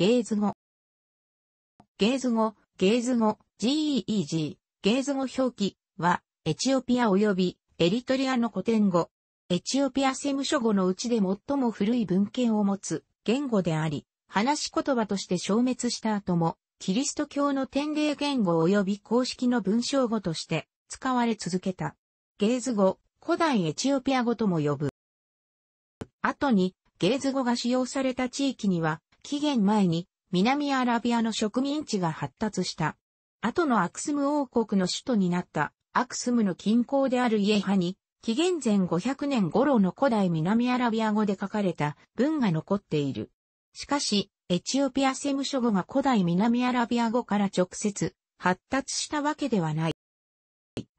ゲーズ語。ゲーズ語、ゲーズ語、GEEG、ゲーズ語表記は、エチオピア及びエリトリアの古典語。エチオピアセム書語のうちで最も古い文献を持つ言語であり、話し言葉として消滅した後も、キリスト教の典礼言語及び公式の文章語として使われ続けた。ゲーズ語、古代エチオピア語とも呼ぶ。後に、ゲーズ語が使用された地域には、紀元前に南アラビアの植民地が発達した。後のアクスム王国の首都になったアクスムの近郊であるイエハに、紀元前500年頃の古代南アラビア語で書かれた文が残っている。しかし、エチオピアセム書語が古代南アラビア語から直接発達したわけではない。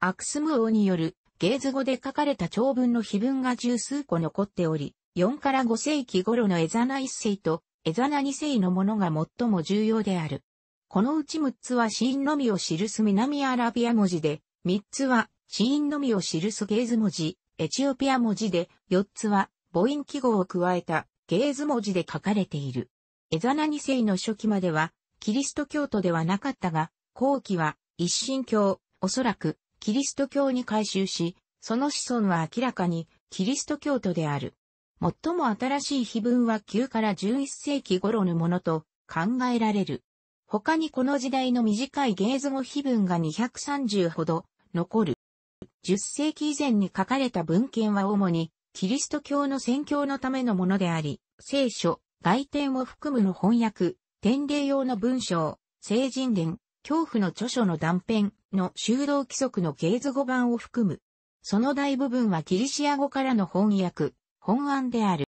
アクスム王によるゲーズ語で書かれた長文の碑文が十数個残っており、4から5世紀頃のエザナ一世とエザナ2世のものが最も重要である。このうち6つは死因のみを記す南アラビア文字で、3つは死因のみを記すゲーズ文字、エチオピア文字で、4つは母音記号を加えたゲーズ文字で書かれている。エザナ2世の初期までは、キリスト教徒ではなかったが、後期は一神教、おそらくキリスト教に改宗し、その子孫は明らかにキリスト教徒である。最も新しい碑文は9から11世紀頃のものと考えられる。他にこの時代の短いゲーズ語碑文が230ほど残る。10世紀以前に書かれた文献は主にキリスト教の宣教のためのものであり、聖書、外典を含むの翻訳、典礼用の文章、聖人伝、恐怖の著書の断片の修道規則のゲーズ語版を含む。その大部分はキリシア語からの翻訳、本案である。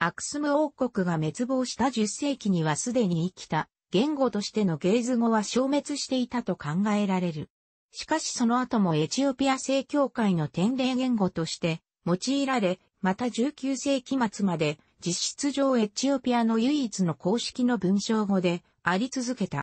アクスム王国が滅亡した10世紀にはすでに生きた言語としてのゲーズ語は消滅していたと考えられる。しかしその後もエチオピア正教会の典礼言語として用いられ、また19世紀末まで実質上エチオピアの唯一の公式の文章語であり続けた。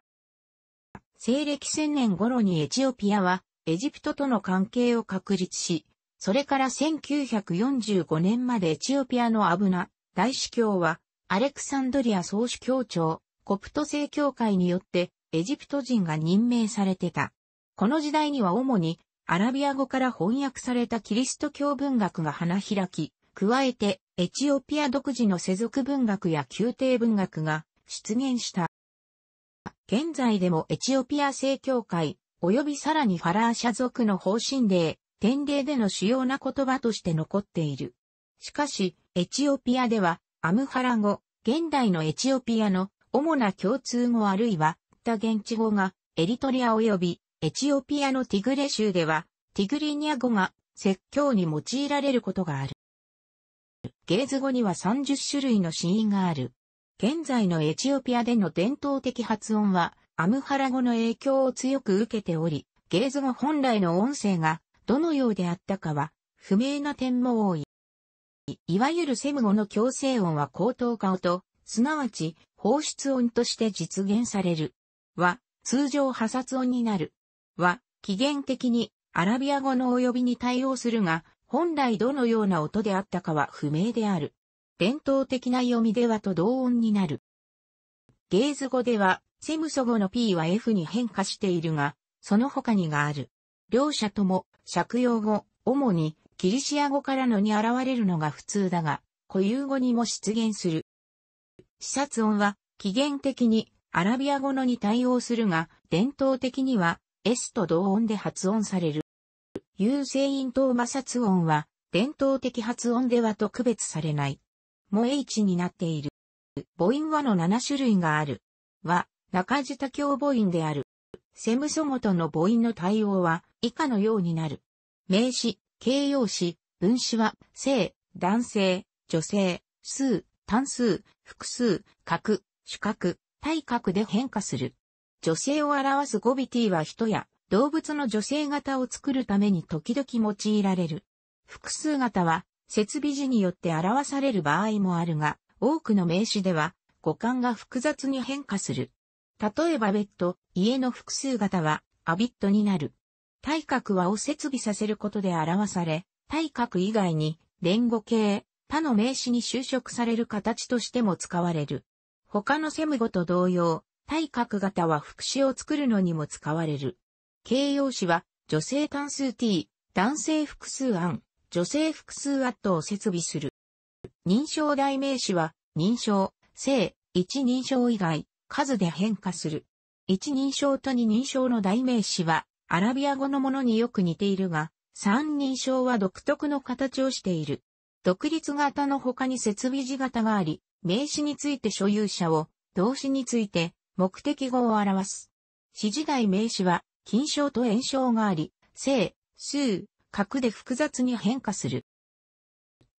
西暦1000年頃にエチオピアはエジプトとの関係を確立し、それから1945年までエチオピアのアブナ、大司教は、アレクサンドリア総主教長、コプト正教会によって、エジプト人が任命されてた。この時代には主に、アラビア語から翻訳されたキリスト教文学が花開き、加えて、エチオピア独自の世俗文学や宮廷文学が出現した。現在でもエチオピア正教会、及びさらにファラー社族の方針で、典礼での主要な言葉として残っている。しかし、エチオピアでは、アムハラ語、現代のエチオピアの主な共通語あるいは、他現地語がエリトリア及びエチオピアのティグレ州では、ティグリニア語が説教に用いられることがある。ゲーズ語には30種類の死因がある。現在のエチオピアでの伝統的発音は、アムハラ語の影響を強く受けており、ゲーズ語本来の音声がどのようであったかは、不明な点も多い。いわゆるセム語の強制音は高等化音、すなわち放出音として実現される。は、通常破殺音になる。は、起源的にアラビア語の及びに対応するが、本来どのような音であったかは不明である。伝統的な読みではと同音になる。ゲーズ語では、セムソ語の P は F に変化しているが、その他にがある。両者とも借用語、主にギリシア語からのに現れるのが普通だが、固有語にも出現する。視察音は、起源的にアラビア語のに対応するが、伝統的には S と同音で発音される。有声音と摩擦音は、伝統的発音ではと区別されない。も H になっている。母音はの7種類がある。は、中多教母音である。セムソモとの母音の対応は以下のようになる。名詞、形容詞、分詞は、性、男性、女性、数、単数、複数、角、主角、対格で変化する。女性を表す語尾 t は人や動物の女性型を作るために時々用いられる。複数型は設備時によって表される場合もあるが、多くの名詞では五感が複雑に変化する。例えばベッド、家の複数型は、アビットになる。対角はを設備させることで表され、対角以外に、連語形、他の名詞に修飾される形としても使われる。他のセム語と同様、対角型は副詞を作るのにも使われる。形容詞は、女性単数 t、男性複数案、女性複数アットを設備する。認証代名詞は、認証、性、一人称以外、数で変化する。一人称と二人称の代名詞は、アラビア語のものによく似ているが、三人称は独特の形をしている。独立型の他に設備字型があり、名詞について所有者を、動詞について目的語を表す。指示代名詞は、近称と炎称があり、性、数、格で複雑に変化する。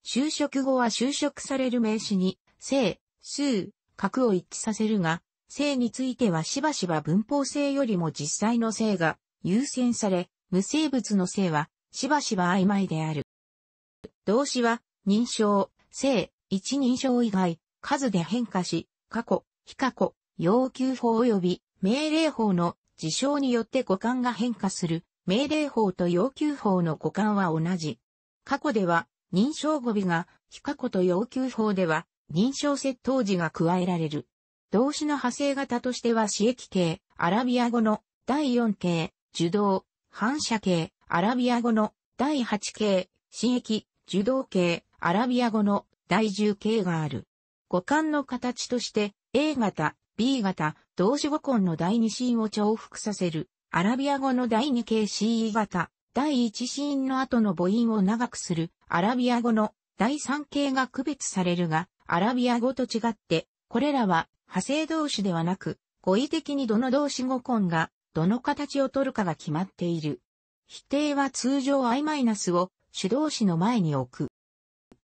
就職後は就職される名詞に、性、数、格を一致させるが、性についてはしばしば文法性よりも実際の性が優先され、無生物の性はしばしば曖昧である。動詞は認証、性、一認証以外、数で変化し、過去、非過去、要求法及び命令法の事象によって語感が変化する。命令法と要求法の語感は同じ。過去では認証語尾が非過去と要求法では認証窃盗時が加えられる。動詞の派生型としては刺激形、アラビア語の第4形、受動、反射形、アラビア語の第8形、刺激、受動形、アラビア語の第10形がある。語感の形として A 型、B 型、動詞語根の第2シーンを重複させる、アラビア語の第2形 CE 型、第1シーンの後の母音を長くする、アラビア語の第3形が区別されるが、アラビア語と違って、これらは派生動詞ではなく、語彙的にどの動詞語根が、どの形を取るかが決まっている。否定は通常 i- を主動詞の前に置く。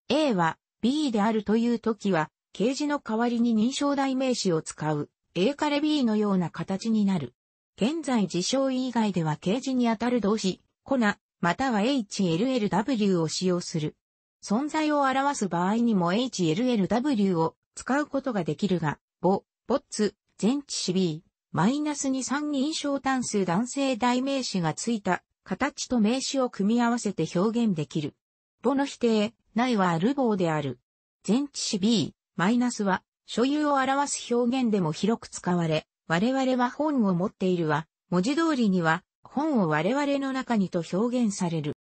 A は B であるという時は、形字の代わりに認証代名詞を使う A から B のような形になる。現在事象以外では形字にあたる動詞、コナ、または HLLW を使用する。存在を表す場合にも HLLW を使うことができるが、ボ、ボッツ、全知し、B、マイナスに3人称単数男性代名詞がついた形と名詞を組み合わせて表現できる。ボの否定、ないはあルボである。全知し、B、マイナスは、所有を表す表現でも広く使われ、我々は本を持っているは、文字通りには、本を我々の中にと表現される。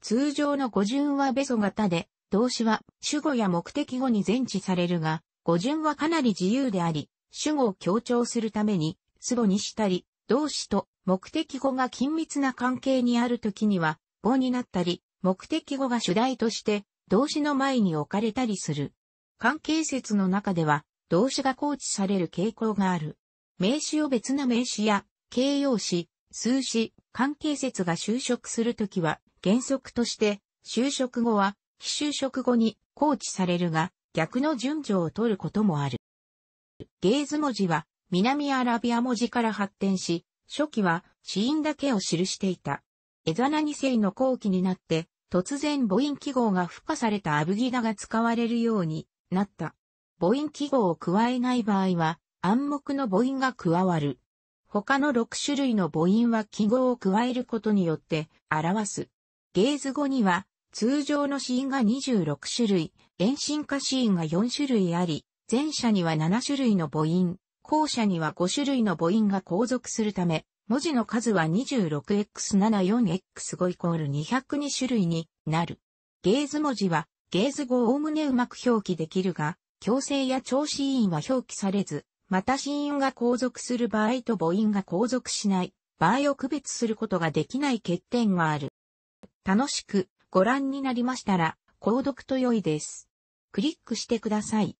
通常の語順はベソ型で、動詞は主語や目的語に前置されるが、語順はかなり自由であり、主語を強調するために、主語にしたり、動詞と目的語が緊密な関係にあるときには、語になったり、目的語が主題として動詞の前に置かれたりする。関係説の中では、動詞が構置される傾向がある。名詞を別な名詞や、形容詞、数詞、関係説が就職するときは、原則として、就職後は、非就職後に構置されるが、逆の順序を取ることもある。ゲーズ文字は南アラビア文字から発展し、初期は子音だけを記していた。エザナ2世の後期になって、突然母音記号が付加されたアブギダが使われるようになった。母音記号を加えない場合は、暗黙の母音が加わる。他の6種類の母音は記号を加えることによって表す。ゲーズ語には通常の子音が26種類、遠心化シーンが4種類あり、前者には7種類の母音、後者には5種類の母音が後続するため、文字の数は 26x74x5 イコール202種類になる。ゲーズ文字は、ゲーズ語をおおむねうまく表記できるが、強制や調子音は表記されず、また子音が後続する場合と母音が後続しない場合を区別することができない欠点がある。楽しくご覧になりましたら、購読と良いです。クリックしてください。